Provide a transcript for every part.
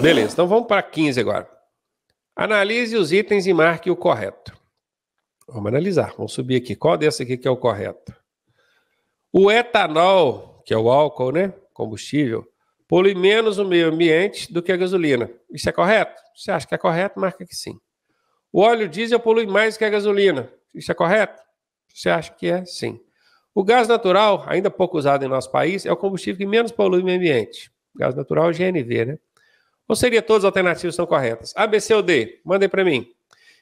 Beleza, então vamos para 15 agora. Analise os itens e marque o correto. Vamos analisar, vamos subir aqui. Qual desse aqui que é o correto? O etanol, que é o álcool, né? Combustível, polui menos o meio ambiente do que a gasolina. Isso é correto? Você acha que é correto? Marca que sim. O óleo diesel polui mais que a gasolina. Isso é correto? Você acha que é? Sim. O gás natural, ainda pouco usado em nosso país, é o combustível que menos polui o meio ambiente. gás natural é GNV, né? Ou seria todas as alternativas são corretas? A, B, C ou D? Mandem para mim.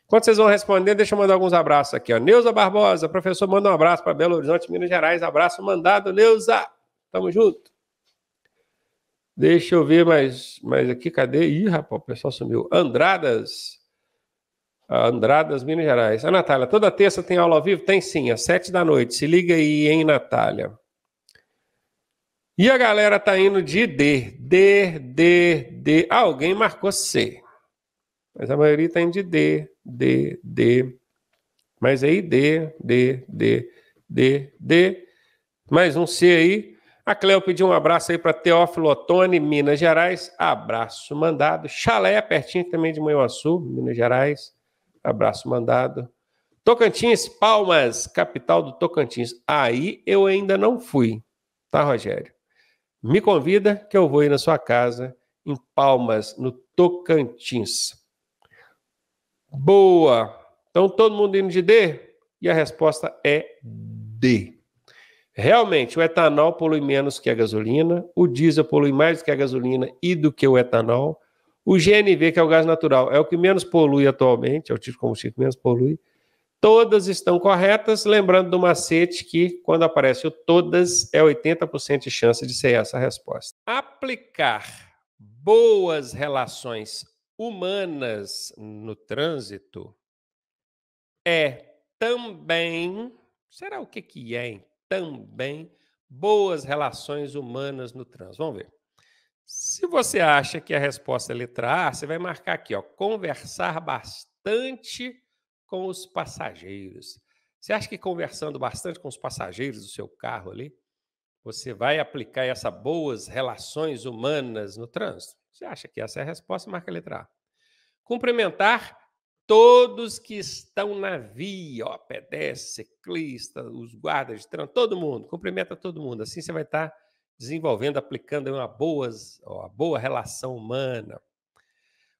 Enquanto vocês vão responder, deixa eu mandar alguns abraços aqui. Ó. Neuza Barbosa, professor, manda um abraço para Belo Horizonte, Minas Gerais. Abraço mandado, Neuza. Tamo junto. Deixa eu ver mais, mais aqui. Cadê? Ih, rapaz, o pessoal sumiu. Andradas. Ah, Andradas, Minas Gerais. A Natália, toda terça tem aula ao vivo? Tem sim, às sete da noite. Se liga aí, hein, Natália? E a galera tá indo de D, D, D, D. Ah, alguém marcou C. Mas a maioria tá indo de D, D, D. Mas aí D, D, D, D, D. Mais um C aí. A Cleo pediu um abraço aí para Teófilo Otoni, Minas Gerais. Abraço mandado. Chalé, pertinho também de Manhuaçu, Minas Gerais. Abraço mandado. Tocantins, Palmas, capital do Tocantins. Aí eu ainda não fui, tá, Rogério? Me convida que eu vou ir na sua casa em Palmas, no Tocantins. Boa! Então todo mundo indo de D? E a resposta é D. Realmente, o etanol polui menos que a gasolina, o diesel polui mais do que a gasolina e do que o etanol. O GNV, que é o gás natural, é o que menos polui atualmente, é o tipo de combustível que menos polui. Todas estão corretas, lembrando do macete que, quando aparece o todas, é 80% de chance de ser essa a resposta. Aplicar boas relações humanas no trânsito é também. Será o que, que é, hein? Também boas relações humanas no trânsito. Vamos ver. Se você acha que a resposta é letra A, você vai marcar aqui, ó, conversar bastante com os passageiros. Você acha que conversando bastante com os passageiros do seu carro ali, você vai aplicar essas boas relações humanas no trânsito? Você acha que essa é a resposta? Marca a letra A. Cumprimentar todos que estão na via, ó, pedestre, ciclista, os guardas de trânsito, todo mundo, cumprimenta todo mundo. Assim você vai estar tá desenvolvendo, aplicando uma, boas, ó, uma boa relação humana.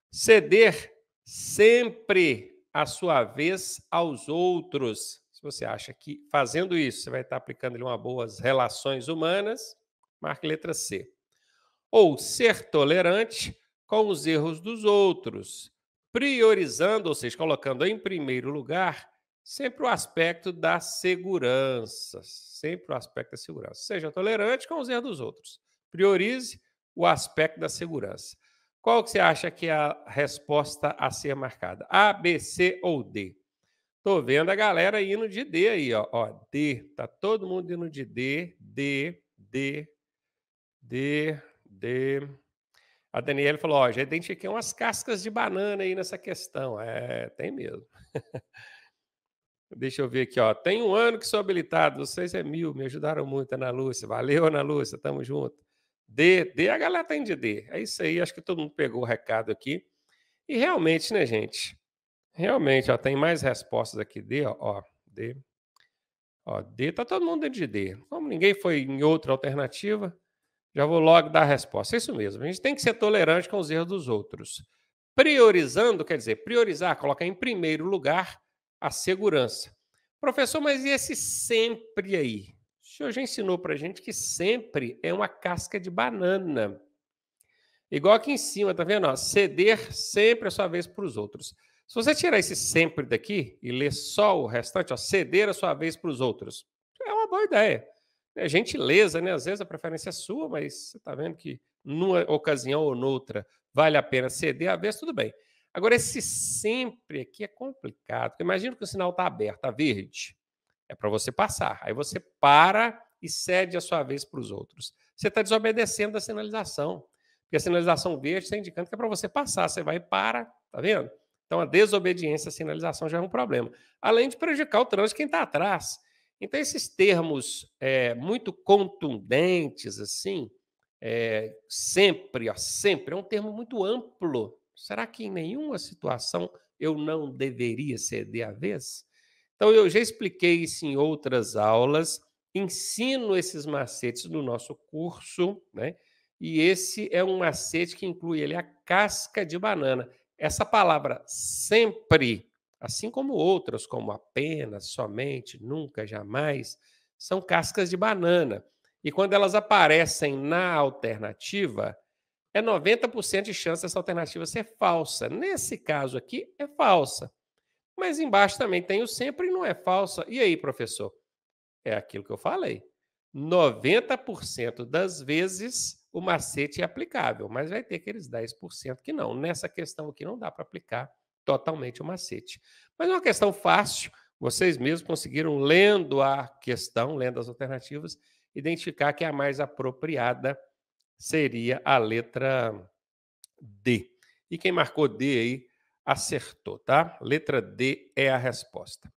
Ceder sempre a sua vez aos outros. Se você acha que fazendo isso você vai estar aplicando ali uma boas relações humanas, marque letra C. Ou ser tolerante com os erros dos outros, priorizando, ou seja, colocando em primeiro lugar sempre o aspecto da segurança, sempre o aspecto da segurança. Seja tolerante com os erros dos outros. Priorize o aspecto da segurança. Qual que você acha que é a resposta a ser marcada? A, B, C ou D? Tô vendo a galera indo de D aí, ó. ó D, tá todo mundo indo de D, D, D, D, D. A Daniela falou, ó, já identifiquei umas cascas de banana aí nessa questão. É, tem mesmo. Deixa eu ver aqui, ó. Tem um ano que sou habilitado, vocês é mil, me ajudaram muito, Ana Lúcia. Valeu, Ana Lúcia, tamo junto. D, D, a galera tá em D. É isso aí, acho que todo mundo pegou o recado aqui. E realmente, né, gente? Realmente, ó, tem mais respostas aqui. D, ó, ó D. Ó, D, tá todo mundo dentro de D. Como ninguém foi em outra alternativa, já vou logo dar a resposta. É isso mesmo, a gente tem que ser tolerante com os erros dos outros. Priorizando, quer dizer, priorizar, colocar em primeiro lugar a segurança. Professor, mas e esse sempre aí? senhor já ensinou para gente que sempre é uma casca de banana. Igual aqui em cima, tá vendo? Ó, ceder sempre a sua vez para os outros. Se você tirar esse sempre daqui e ler só o restante, ó, ceder a sua vez para os outros, é uma boa ideia. É gentileza, né? Às vezes a preferência é sua, mas você tá vendo que numa ocasião ou noutra vale a pena ceder a vez, tudo bem. Agora, esse sempre aqui é complicado. Imagina que o sinal está aberto, está verde. É para você passar. Aí você para e cede a sua vez para os outros. Você está desobedecendo a sinalização. Porque a sinalização verde está indicando que é para você passar. Você vai e para, tá vendo? Então a desobediência à sinalização já é um problema. Além de prejudicar o trânsito quem está atrás. Então, esses termos é, muito contundentes, assim, é, sempre, ó, sempre, é um termo muito amplo. Será que em nenhuma situação eu não deveria ceder a vez? Então, eu já expliquei isso em outras aulas, ensino esses macetes no nosso curso, né? E esse é um macete que inclui ele a casca de banana. Essa palavra sempre, assim como outras, como apenas, somente, nunca, jamais, são cascas de banana. E quando elas aparecem na alternativa, é 90% de chance dessa alternativa ser falsa. Nesse caso aqui, é falsa. Mas embaixo também tem o sempre e não é falsa. E aí, professor? É aquilo que eu falei. 90% das vezes o macete é aplicável, mas vai ter aqueles 10% que não. Nessa questão aqui não dá para aplicar totalmente o macete. Mas é uma questão fácil. Vocês mesmos conseguiram, lendo a questão, lendo as alternativas, identificar que a mais apropriada seria a letra D. E quem marcou D aí acertou, tá? Letra D é a resposta.